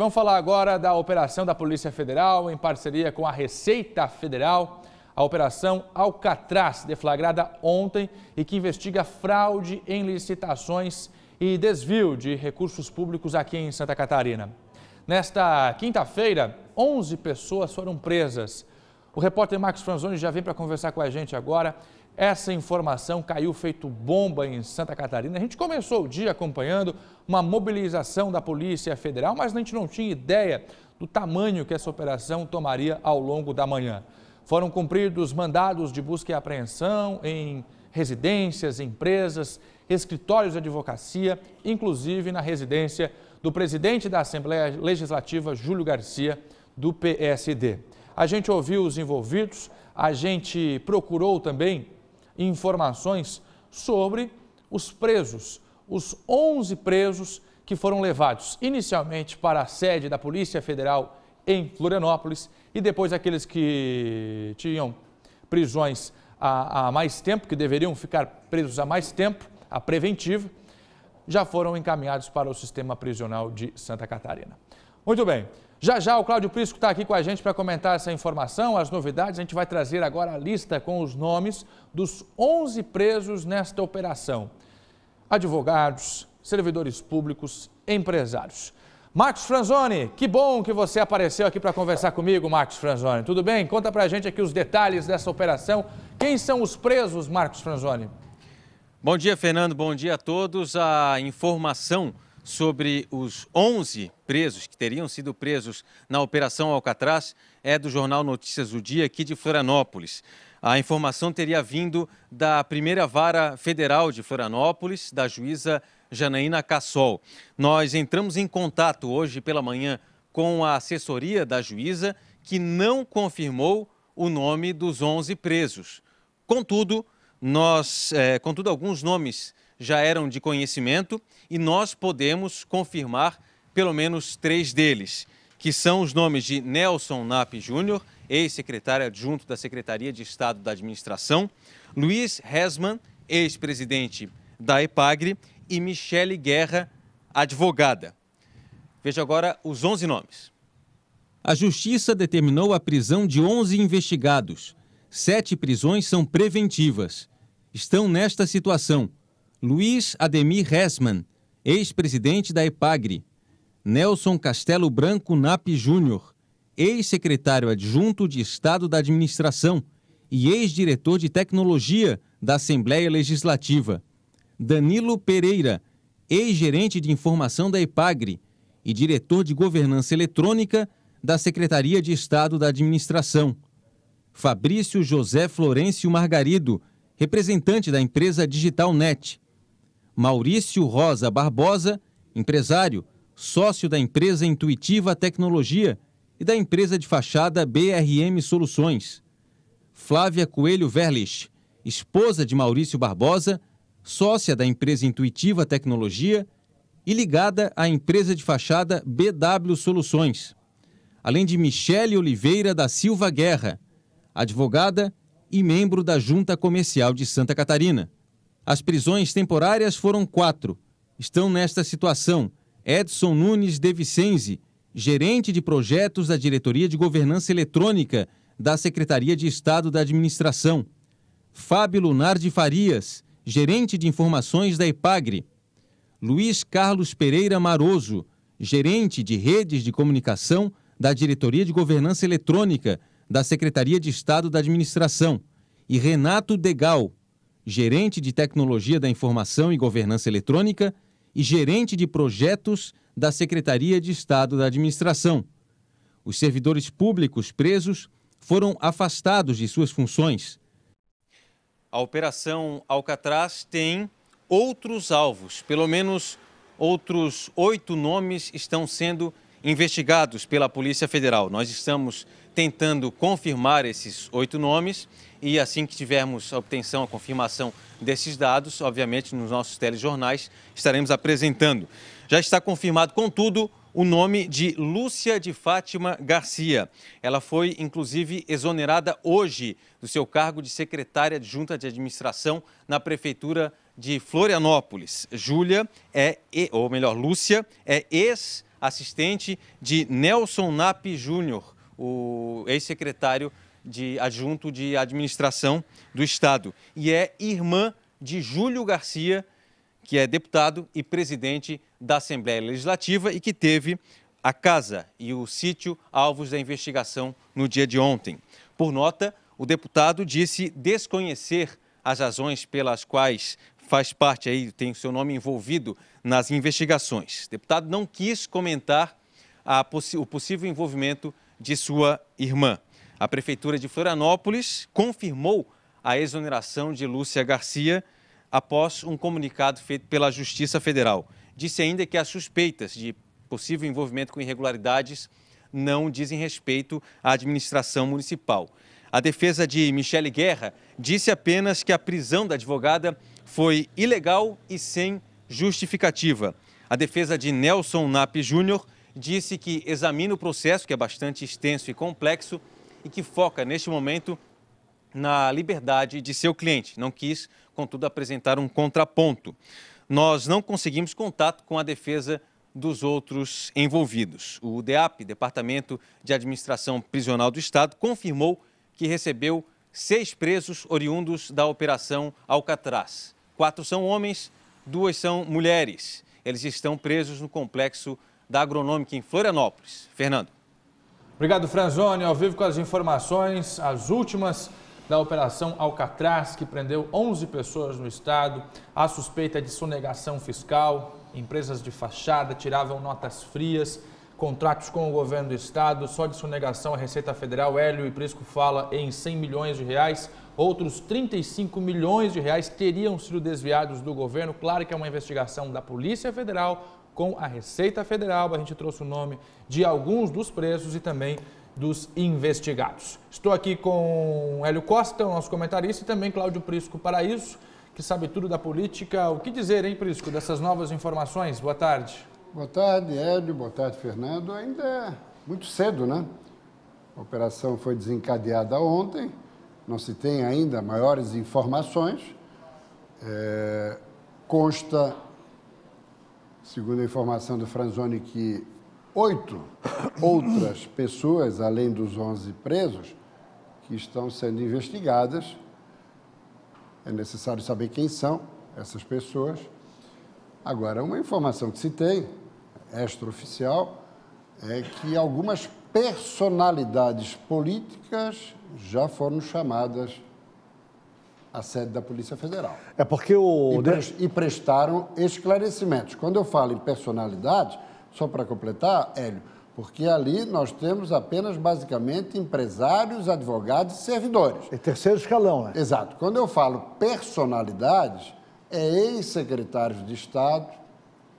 Vamos falar agora da operação da Polícia Federal em parceria com a Receita Federal, a operação Alcatraz, deflagrada ontem e que investiga fraude em licitações e desvio de recursos públicos aqui em Santa Catarina. Nesta quinta-feira, 11 pessoas foram presas. O repórter Max Franzoni já vem para conversar com a gente agora. Essa informação caiu feito bomba em Santa Catarina. A gente começou o dia acompanhando uma mobilização da Polícia Federal, mas a gente não tinha ideia do tamanho que essa operação tomaria ao longo da manhã. Foram cumpridos mandados de busca e apreensão em residências, empresas, escritórios de advocacia, inclusive na residência do presidente da Assembleia Legislativa, Júlio Garcia, do PSD. A gente ouviu os envolvidos, a gente procurou também informações sobre os presos, os 11 presos que foram levados inicialmente para a sede da Polícia Federal em Florianópolis e depois aqueles que tinham prisões há, há mais tempo, que deveriam ficar presos há mais tempo, a preventiva, já foram encaminhados para o sistema prisional de Santa Catarina. Muito bem. Já já o Cláudio Prisco está aqui com a gente para comentar essa informação, as novidades. A gente vai trazer agora a lista com os nomes dos 11 presos nesta operação: advogados, servidores públicos, empresários. Marcos Franzoni, que bom que você apareceu aqui para conversar comigo, Marcos Franzoni. Tudo bem? Conta para a gente aqui os detalhes dessa operação. Quem são os presos, Marcos Franzoni? Bom dia, Fernando. Bom dia a todos. A informação sobre os 11 presos que teriam sido presos na Operação Alcatraz é do jornal Notícias do Dia, aqui de Florianópolis. A informação teria vindo da primeira vara federal de Florianópolis, da juíza Janaína Cassol. Nós entramos em contato hoje pela manhã com a assessoria da juíza, que não confirmou o nome dos 11 presos. Contudo, nós, é, contudo alguns nomes já eram de conhecimento e nós podemos confirmar pelo menos três deles, que são os nomes de Nelson Nap Júnior, ex-secretário adjunto da Secretaria de Estado da Administração, Luiz Resman ex-presidente da EPAGRE, e Michele Guerra, advogada. Veja agora os 11 nomes. A Justiça determinou a prisão de 11 investigados. Sete prisões são preventivas. Estão nesta situação Luiz Ademir Hessman, ex-presidente da EPAGRE, Nelson Castelo Branco Nap Júnior, ex-secretário adjunto de Estado da Administração e ex-diretor de Tecnologia da Assembleia Legislativa, Danilo Pereira, ex-gerente de Informação da EPAGRE e diretor de Governança Eletrônica da Secretaria de Estado da Administração, Fabrício José Florencio Margarido, representante da empresa Digital Net, Maurício Rosa Barbosa, empresário, sócio da empresa Intuitiva Tecnologia e da empresa de fachada BRM Soluções. Flávia Coelho Verlich, esposa de Maurício Barbosa, sócia da empresa Intuitiva Tecnologia e ligada à empresa de fachada BW Soluções. Além de Michele Oliveira da Silva Guerra, advogada e membro da Junta Comercial de Santa Catarina. As prisões temporárias foram quatro. Estão nesta situação Edson Nunes de Vicenzi, gerente de projetos da Diretoria de Governança Eletrônica da Secretaria de Estado da Administração. Fábio Lunar de Farias, gerente de informações da Epagre; Luiz Carlos Pereira Maroso, gerente de redes de comunicação da Diretoria de Governança Eletrônica da Secretaria de Estado da Administração, e Renato Degal, gerente de Tecnologia da Informação e Governança Eletrônica e gerente de projetos da Secretaria de Estado da Administração. Os servidores públicos presos foram afastados de suas funções. A Operação Alcatraz tem outros alvos, pelo menos outros oito nomes estão sendo investigados pela Polícia Federal. Nós estamos tentando confirmar esses oito nomes. E assim que tivermos a obtenção, a confirmação desses dados, obviamente nos nossos telejornais estaremos apresentando. Já está confirmado, contudo, o nome de Lúcia de Fátima Garcia. Ela foi, inclusive, exonerada hoje do seu cargo de secretária de Junta de Administração na Prefeitura de Florianópolis. Júlia é, ou melhor, Lúcia é ex-assistente de Nelson Nap Júnior o ex-secretário de adjunto de administração do Estado. E é irmã de Júlio Garcia, que é deputado e presidente da Assembleia Legislativa e que teve a casa e o sítio alvos da investigação no dia de ontem. Por nota, o deputado disse desconhecer as razões pelas quais faz parte aí, tem o seu nome envolvido nas investigações. O deputado não quis comentar possi o possível envolvimento de sua irmã. A Prefeitura de Florianópolis confirmou a exoneração de Lúcia Garcia após um comunicado feito pela Justiça Federal. Disse ainda que as suspeitas de possível envolvimento com irregularidades não dizem respeito à administração municipal. A defesa de Michele Guerra disse apenas que a prisão da advogada foi ilegal e sem justificativa. A defesa de Nelson Nap Júnior disse que examina o processo, que é bastante extenso e complexo, e que foca, neste momento, na liberdade de seu cliente. Não quis, contudo, apresentar um contraponto. Nós não conseguimos contato com a defesa dos outros envolvidos. O DEAP, Departamento de Administração Prisional do Estado, confirmou que recebeu seis presos oriundos da Operação Alcatraz. Quatro são homens, duas são mulheres. Eles estão presos no complexo da Agronômica em Florianópolis. Fernando. Obrigado, Franzoni. Ao vivo com as informações, as últimas da Operação Alcatraz, que prendeu 11 pessoas no estado. A suspeita de sonegação fiscal, empresas de fachada tiravam notas frias, contratos com o governo do estado. Só de sonegação, a Receita Federal, Hélio e Prisco fala em 100 milhões de reais. Outros 35 milhões de reais teriam sido desviados do governo. Claro que é uma investigação da Polícia Federal, com a Receita Federal. A gente trouxe o nome de alguns dos presos e também dos investigados. Estou aqui com Hélio Costa, nosso comentarista, e também Cláudio Prisco Paraíso, que sabe tudo da política. O que dizer, hein, Prisco, dessas novas informações? Boa tarde. Boa tarde, Hélio. Boa tarde, Fernando. Ainda é muito cedo, né? A operação foi desencadeada ontem, não se tem ainda maiores informações. É... consta Segundo a informação do Franzoni, que oito outras pessoas, além dos 11 presos, que estão sendo investigadas. É necessário saber quem são essas pessoas. Agora, uma informação que se tem, extraoficial, é que algumas personalidades políticas já foram chamadas a sede da Polícia Federal. É porque o. E, pre... e prestaram esclarecimentos. Quando eu falo em personalidade, só para completar, Hélio, porque ali nós temos apenas basicamente empresários, advogados e servidores. É terceiro escalão, né? Exato. Quando eu falo personalidades, é ex-secretários de Estado,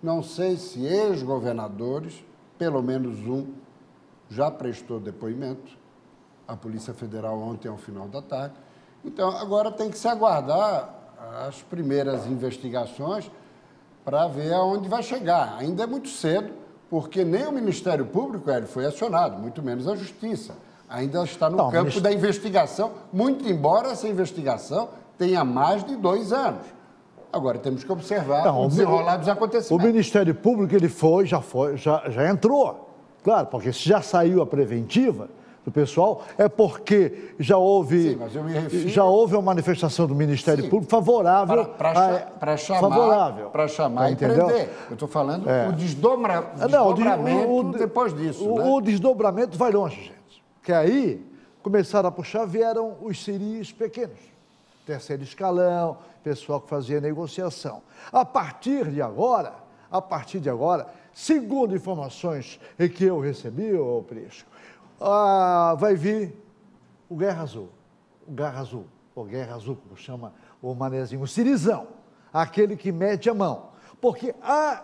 não sei se ex-governadores, pelo menos um já prestou depoimento à Polícia Federal ontem ao final da tarde então, agora tem que se aguardar as primeiras investigações para ver aonde vai chegar. Ainda é muito cedo, porque nem o Ministério Público ele foi acionado, muito menos a Justiça. Ainda está no Não, campo ministro... da investigação, muito embora essa investigação tenha mais de dois anos. Agora temos que observar Não, o desenrolar dos acontecimentos. O Ministério Público ele foi, já foi, já, já entrou. Claro, porque se já saiu a preventiva, do pessoal, é porque já houve, Sim, refiro... já houve uma manifestação do Ministério Sim, Público favorável. Para chamar. Favorável. Para chamar tá, entendeu? Prender. Eu estou falando é. o desdobra, desdobramento ah, Não, o, o, depois disso. O, né? o desdobramento vai longe, gente. Que aí começaram a puxar, vieram os siris pequenos. Terceiro escalão, pessoal que fazia negociação. A partir de agora, a partir de agora, segundo informações que eu recebi, ô Prisco, ah, vai vir o Guerra Azul, o Guerra Azul, o Guerra Azul, como chama o manezinho, o Cirizão, aquele que mete a mão. Porque a,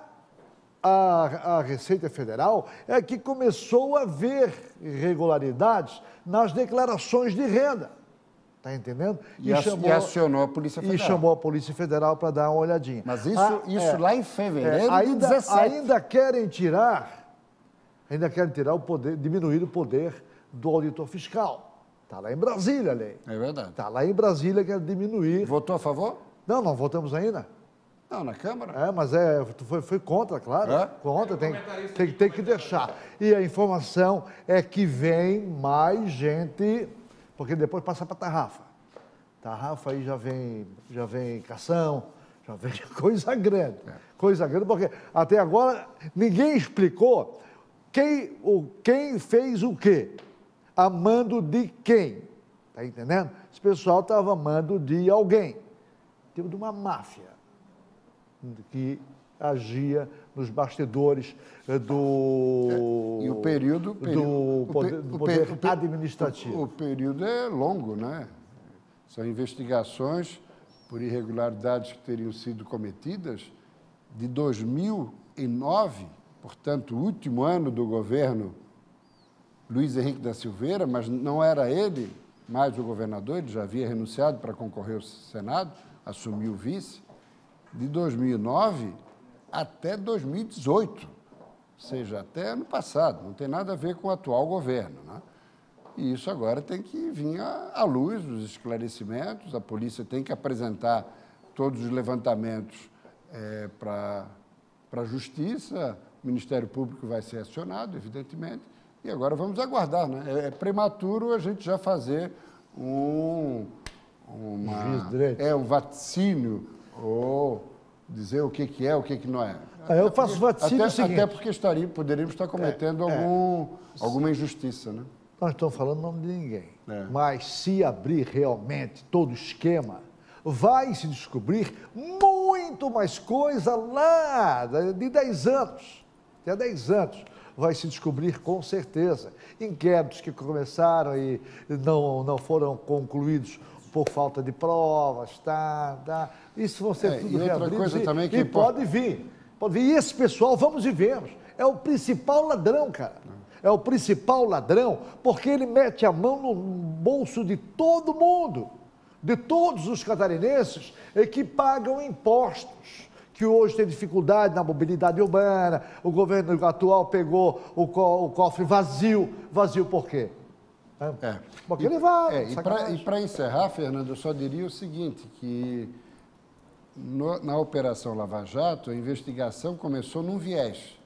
a, a Receita Federal é que começou a ver irregularidades nas declarações de renda. Está entendendo? E, e, chamou, e, acionou a Polícia Federal. E chamou a Polícia Federal para dar uma olhadinha. Mas isso, ah, isso é, lá em fevereiro é, ainda, 17. Ainda querem tirar ainda querem tirar o poder, diminuir o poder do auditor fiscal. Está lá em Brasília a lei. É verdade. Está lá em Brasília quer diminuir. Votou a favor? Não, não votamos ainda. Não, na Câmara. É, mas é, foi, foi contra, claro. É? Contra, é tem, tem, tem que deixar. E a informação é que vem mais gente, porque depois passa para Tarrafa. Tarrafa aí já vem, já vem cação, já vem coisa grande. É. Coisa grande, porque até agora ninguém explicou quem, o quem fez o quê? Amando de quem? Está entendendo? Esse pessoal estava amando de alguém. Teve de uma máfia hum, que agia nos bastidores eh, do. É, e o período. período do poder, do poder administrativo. O, o período é longo, né? São investigações por irregularidades que teriam sido cometidas de 2009 portanto, o último ano do governo Luiz Henrique da Silveira, mas não era ele mais o governador, ele já havia renunciado para concorrer ao Senado, assumiu o vice, de 2009 até 2018, ou seja, até ano passado, não tem nada a ver com o atual governo. Né? E isso agora tem que vir à luz, os esclarecimentos, a polícia tem que apresentar todos os levantamentos é, eh, para a justiça, o Ministério Público vai ser acionado, evidentemente, e agora vamos aguardar. Né? É, é prematuro a gente já fazer um, uma, é, um vaticínio ou dizer o que, que é, o que, que não é. Até ah, eu faço porque, vaticínio é até, seguinte. Até porque estaria, poderíamos estar cometendo é, é. algum, alguma injustiça, né? Nós estamos falando em nome de ninguém. É. Mas se abrir realmente todo o esquema, vai se descobrir muito mais coisa lá de 10 anos até 10 anos, vai se descobrir com certeza. Inquéritos que começaram e não, não foram concluídos por falta de provas, tá, tá. Isso vão ser é, tudo e outra coisa e, também que e é import... pode vir. Pode vir. E esse pessoal, vamos e vemos. É o principal ladrão, cara. É o principal ladrão, porque ele mete a mão no bolso de todo mundo, de todos os catarinenses que pagam impostos que hoje tem dificuldade na mobilidade urbana, o governo atual pegou o, co o cofre vazio. Vazio por quê? É. Porque e, ele é vai. É, e para encerrar, Fernando, eu só diria o seguinte, que no, na Operação Lava Jato, a investigação começou num viés.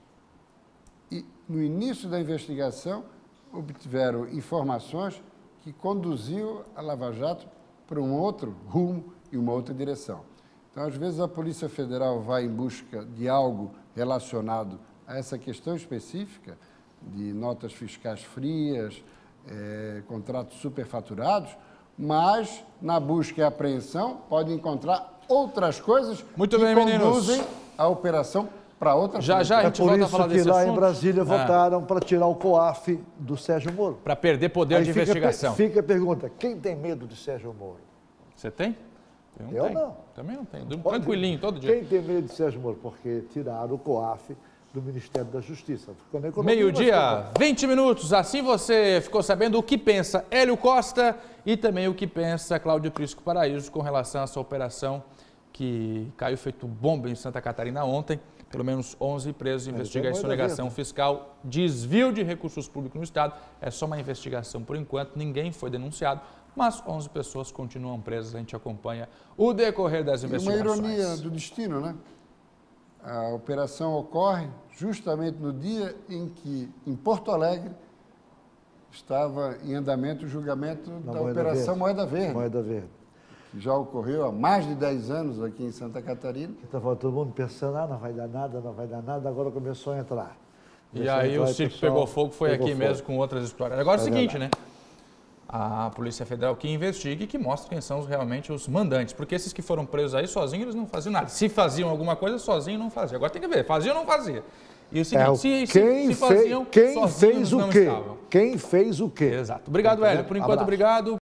E no início da investigação, obtiveram informações que conduziu a Lava Jato para um outro rumo e uma outra direção. Então, às vezes, a Polícia Federal vai em busca de algo relacionado a essa questão específica, de notas fiscais frias, é, contratos superfaturados, mas na busca e apreensão pode encontrar outras coisas Muito que bem, conduzem meninos. a operação para outra já, já, a é gente é por isso que lá assunto. em Brasília é. votaram para tirar o COAF do Sérgio Moro. Para perder poder Aí de fica, investigação. Fica a pergunta, quem tem medo de Sérgio Moro? Você tem? Eu não, eu tenho. não. Também não tenho. tranquilinho todo dia. Quem tem medo de Sérgio Moro? Porque tiraram o COAF do Ministério da Justiça. Meio-dia, 20 minutos. Assim você ficou sabendo o que pensa Hélio Costa e também o que pensa Cláudio Prisco Paraíso com relação a essa operação que caiu feito bomba em Santa Catarina ontem. Pelo menos 11 presos investigam a sonegação fiscal, desvio de recursos públicos no Estado. É só uma investigação por enquanto, ninguém foi denunciado mas 11 pessoas continuam presas. A gente acompanha o decorrer das investigações. Uma ironia do destino, né? A operação ocorre justamente no dia em que, em Porto Alegre, estava em andamento o julgamento Na da Moeda Operação Verde. Moeda Verde. Moeda Verde. já ocorreu há mais de 10 anos aqui em Santa Catarina. Estava todo mundo pensando, ah, não vai dar nada, não vai dar nada, agora começou a entrar. Começou e aí entrar, o circo pegou fogo, foi pegou aqui fogo. mesmo com outras histórias. Agora é o é seguinte, né? a Polícia Federal que investigue e que mostre quem são realmente os mandantes. Porque esses que foram presos aí sozinhos, eles não faziam nada. Se faziam alguma coisa, sozinho não faziam. Agora tem que ver, fazia ou não fazia. E o seguinte, é, se, quem se, se faziam, fez, quem fez o quê? Estavam. Quem fez o quê? Exato. Obrigado, Entendeu? Hélio. Por enquanto, Abraço. obrigado.